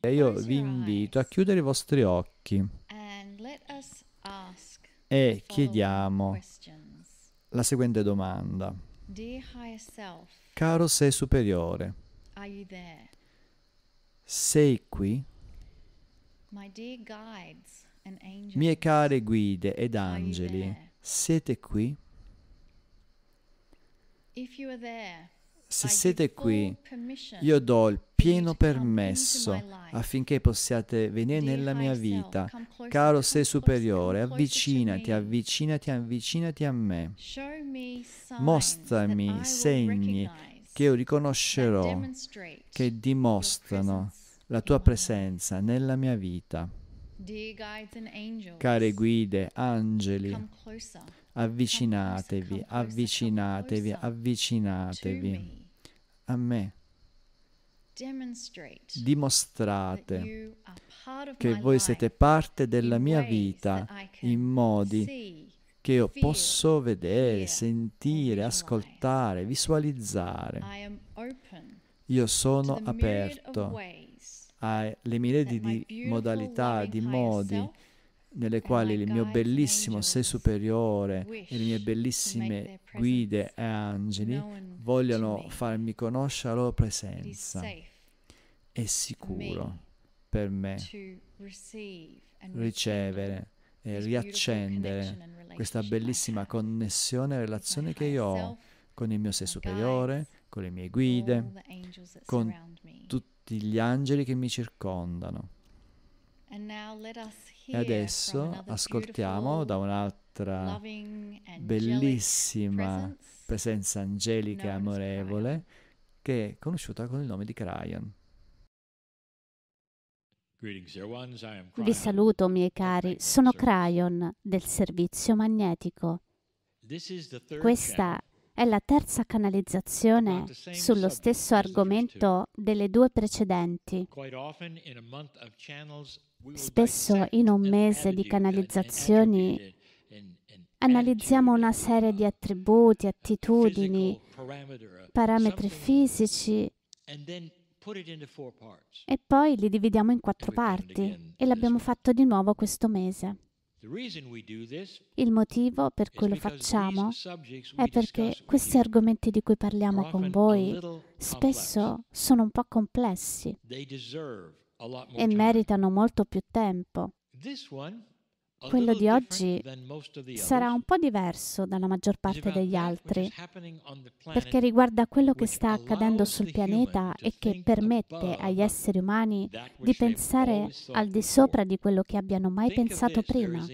E io vi invito a chiudere i vostri occhi e chiediamo la seguente domanda. Caro sé superiore, sei qui? Mie care guide ed angeli, siete qui? se siete qui, io do il pieno permesso affinché possiate venire nella mia vita. Caro sei superiore, avvicinati, avvicinati, avvicinati a me. Mostrami segni che io riconoscerò, che dimostrano la tua presenza nella mia vita. Care guide, angeli, avvicinatevi, avvicinatevi, avvicinatevi a me. Dimostrate che voi siete parte della mia vita in modi che io posso vedere, sentire, ascoltare, visualizzare. Io sono aperto alle miriadi di modalità, di modi nelle quali il mio bellissimo sé superiore e le mie bellissime guide e angeli vogliono farmi conoscere la loro presenza. È sicuro per me ricevere e riaccendere questa bellissima connessione e relazione che io ho con il mio sé superiore, con le mie guide, con tutti gli angeli che mi circondano. E adesso ascoltiamo da un'altra bellissima presenza angelica e amorevole che è conosciuta con il nome di Cryon. Vi saluto miei cari, sono Cryon del servizio magnetico. Questa è la terza canalizzazione sullo stesso argomento delle due precedenti. Spesso in un mese di canalizzazioni analizziamo una serie di attributi, attitudini, parametri fisici e poi li dividiamo in quattro parti e l'abbiamo fatto di nuovo questo mese. Il motivo per cui lo facciamo è perché questi argomenti di cui parliamo con voi spesso sono un po' complessi e meritano molto più tempo quello di oggi sarà un po' diverso dalla maggior parte degli altri, perché riguarda quello che sta accadendo sul pianeta e che permette agli esseri umani di pensare al di sopra di quello che abbiano mai pensato prima.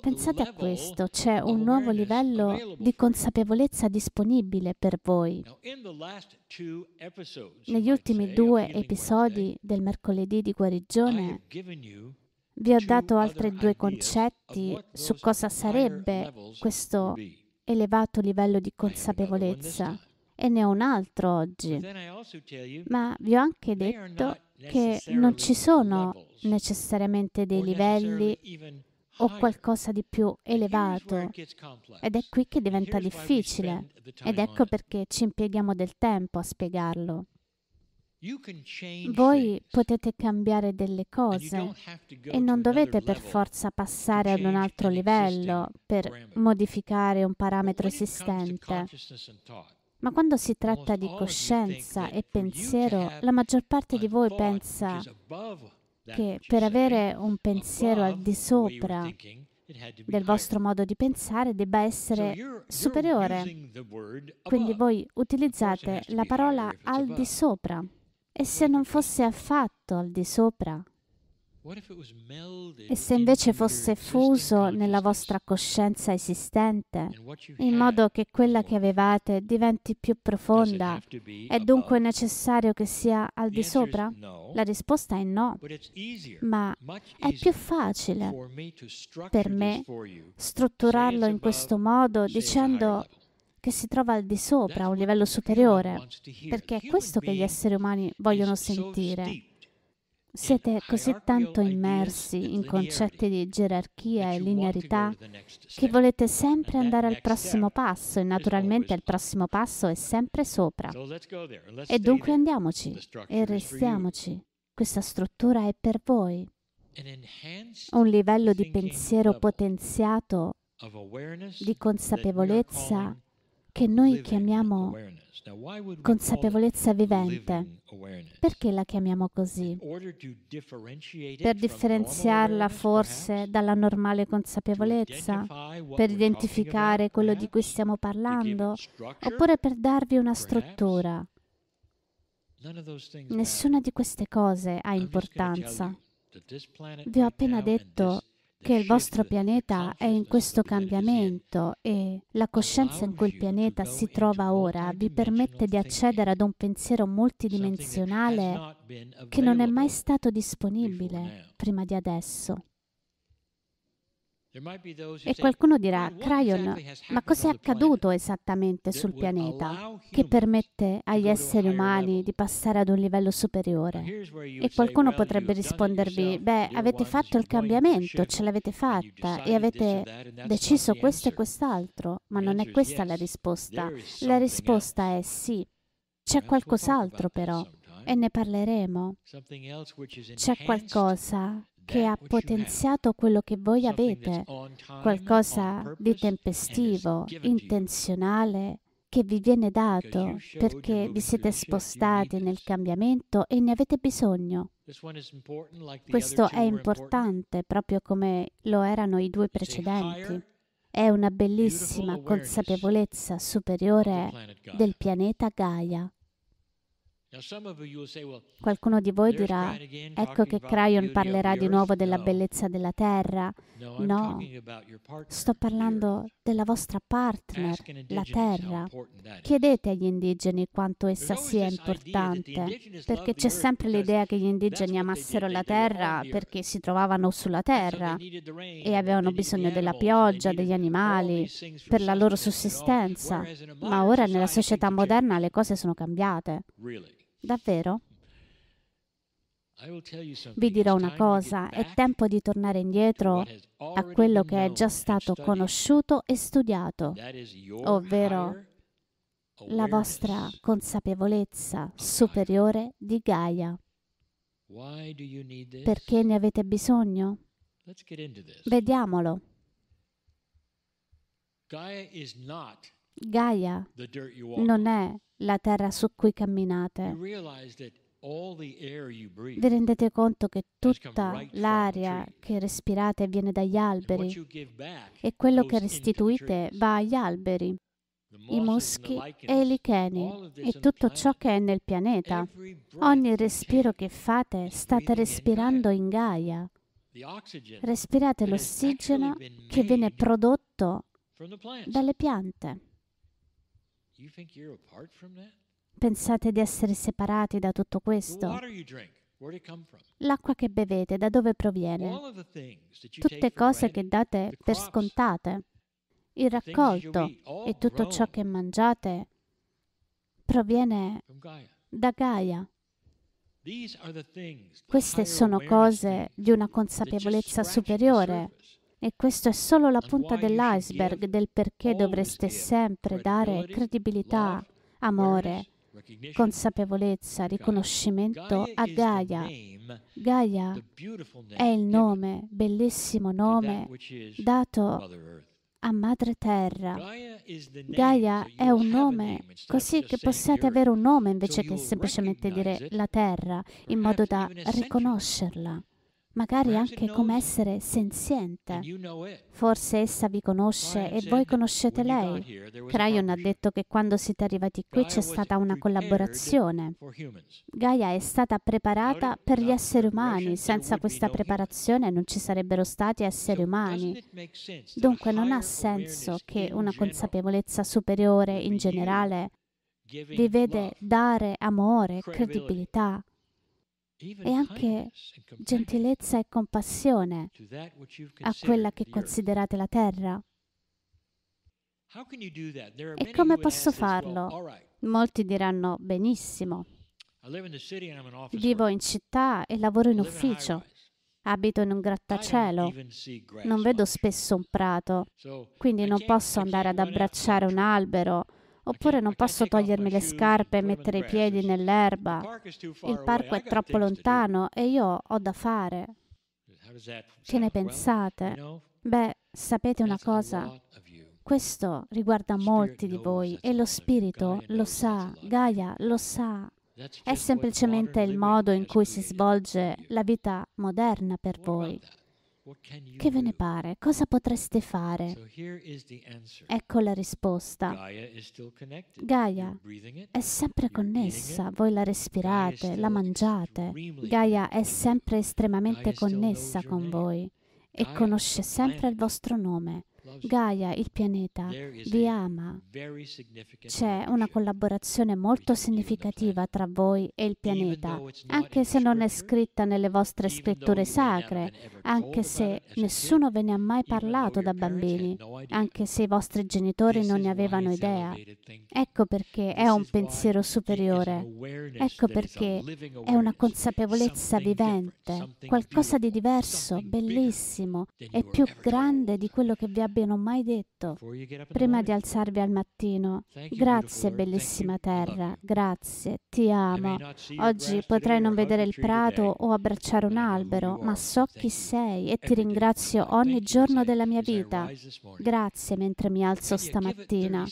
Pensate a questo, c'è un nuovo livello di consapevolezza disponibile per voi. Negli ultimi due episodi eh? del mercoledì di guarigione vi ho dato altri due concetti su cosa sarebbe questo elevato livello di consapevolezza e ne ho un altro oggi. Ma vi ho anche detto che non ci sono necessariamente dei livelli o qualcosa di più elevato. Ed è qui che diventa difficile. Ed ecco perché ci impieghiamo del tempo a spiegarlo. Voi potete cambiare delle cose e non dovete per forza passare ad un altro livello per modificare un parametro esistente. Ma quando si tratta di coscienza e pensiero, la maggior parte di voi pensa che per avere un pensiero al di sopra del vostro modo di pensare debba essere superiore. Quindi voi utilizzate la parola al di sopra e se non fosse affatto al di sopra? E se invece fosse fuso nella vostra coscienza esistente, in modo che quella che avevate diventi più profonda, è dunque necessario che sia al di sopra? La risposta è no, ma è più facile per me strutturarlo in questo modo dicendo che si trova al di sopra, a un livello superiore, perché è questo che gli esseri umani vogliono sentire. Siete così tanto immersi in concetti di gerarchia e linearità che volete sempre andare al prossimo passo e naturalmente il prossimo passo è sempre sopra. E dunque andiamoci e restiamoci. Questa struttura è per voi. Un livello di pensiero potenziato, di consapevolezza che noi chiamiamo consapevolezza vivente. Perché la chiamiamo così? Per differenziarla forse dalla normale consapevolezza? Per identificare quello di cui stiamo parlando? Oppure per darvi una struttura? Nessuna di queste cose ha importanza. Vi ho appena detto che il vostro pianeta è in questo cambiamento e la coscienza in cui il pianeta si trova ora vi permette di accedere ad un pensiero multidimensionale che non è mai stato disponibile prima di adesso. E qualcuno dirà, Crayon, ma cos'è accaduto esattamente sul pianeta che permette agli esseri umani di passare ad un livello superiore? E qualcuno potrebbe rispondervi, beh, avete fatto il cambiamento, ce l'avete fatta e avete deciso questo e quest'altro, ma non è questa la risposta. La risposta è sì. C'è qualcos'altro però e ne parleremo. C'è qualcosa che ha potenziato quello che voi avete, qualcosa di tempestivo, intenzionale, che vi viene dato perché vi siete spostati nel cambiamento e ne avete bisogno. Questo è importante proprio come lo erano i due precedenti. È una bellissima consapevolezza superiore del pianeta Gaia. Qualcuno di voi dirà, ecco che Crayon parlerà di nuovo della bellezza della terra. No, sto parlando della vostra partner, la terra. Chiedete agli indigeni quanto essa sia importante, perché c'è sempre l'idea che gli indigeni amassero la terra perché si trovavano sulla terra e avevano bisogno della pioggia, degli animali, per la loro sussistenza. Ma ora nella società moderna le cose sono cambiate. Davvero? Vi dirò una cosa, è tempo di tornare indietro a quello che è già stato conosciuto e studiato, ovvero la vostra consapevolezza superiore di Gaia. Perché ne avete bisogno? Vediamolo. Gaia non è la terra su cui camminate. Vi rendete conto che tutta l'aria che respirate viene dagli alberi e quello che restituite va agli alberi, i muschi e i licheni e tutto ciò che è nel pianeta. Ogni respiro che fate state respirando in Gaia. Respirate l'ossigeno che viene prodotto dalle piante. Pensate di essere separati da tutto questo? L'acqua che bevete da dove proviene? Tutte cose che date per scontate. Il raccolto e tutto ciò che mangiate proviene da Gaia. Queste sono cose di una consapevolezza superiore e questa è solo la punta dell'iceberg del perché dovreste sempre dare credibilità, amore, consapevolezza, riconoscimento a Gaia. Gaia è il nome, bellissimo nome, dato a Madre Terra. Gaia è un nome, così che possiate avere un nome invece che semplicemente dire la Terra, in modo da riconoscerla magari anche come essere senziente. Forse essa vi conosce e voi conoscete lei. Crayon ha detto che quando siete arrivati qui c'è stata una collaborazione. Gaia è stata preparata per gli esseri umani, senza questa preparazione non ci sarebbero stati esseri umani. Dunque non ha senso che una consapevolezza superiore in generale vi vede dare amore, credibilità, e anche gentilezza e compassione a quella che considerate la terra. E come posso farlo? Molti diranno benissimo. Vivo in città e lavoro in ufficio. Abito in un grattacielo. Non vedo spesso un prato, quindi non posso andare ad abbracciare un albero Oppure non posso togliermi le scarpe e mettere i piedi nell'erba. Il parco è troppo lontano e io ho da fare. Che ne pensate? Beh, sapete una cosa? Questo riguarda molti di voi e lo Spirito lo sa, Gaia lo sa. È semplicemente il modo in cui si svolge la vita moderna per voi. Che ve ne pare? Cosa potreste fare? Ecco la risposta. Gaia è sempre connessa, voi la respirate, la mangiate. Gaia è sempre estremamente connessa con voi e conosce sempre il vostro nome. Gaia, il pianeta, vi ama. C'è una collaborazione molto significativa tra voi e il pianeta, anche se non è scritta nelle vostre scritture sacre, anche se nessuno ve ne ha mai parlato da bambini, anche se i vostri genitori non ne avevano idea. Ecco perché è un pensiero superiore. Ecco perché è una consapevolezza vivente, qualcosa di diverso, bellissimo e più grande di quello che vi abbiamo abbiano mai detto prima di alzarvi al mattino, grazie bellissima terra, grazie, ti amo. Oggi potrei non vedere il prato o abbracciare un albero, ma so chi sei e ti ringrazio ogni giorno della mia vita. Grazie mentre mi alzo stamattina.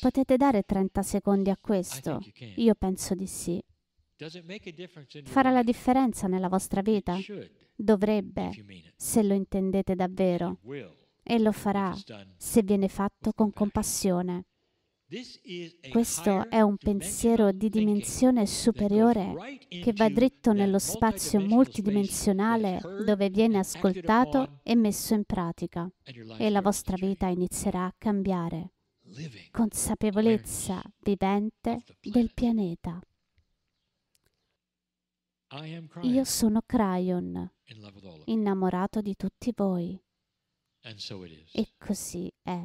Potete dare 30 secondi a questo? Io penso di sì. Farà la differenza nella vostra vita? Dovrebbe, se lo intendete davvero e lo farà se viene fatto con compassione. Questo è un pensiero di dimensione superiore che va dritto nello spazio multidimensionale dove viene ascoltato e messo in pratica e la vostra vita inizierà a cambiare. Consapevolezza vivente del pianeta. Io sono Cryon, innamorato di tutti voi. And so it is. Et così è.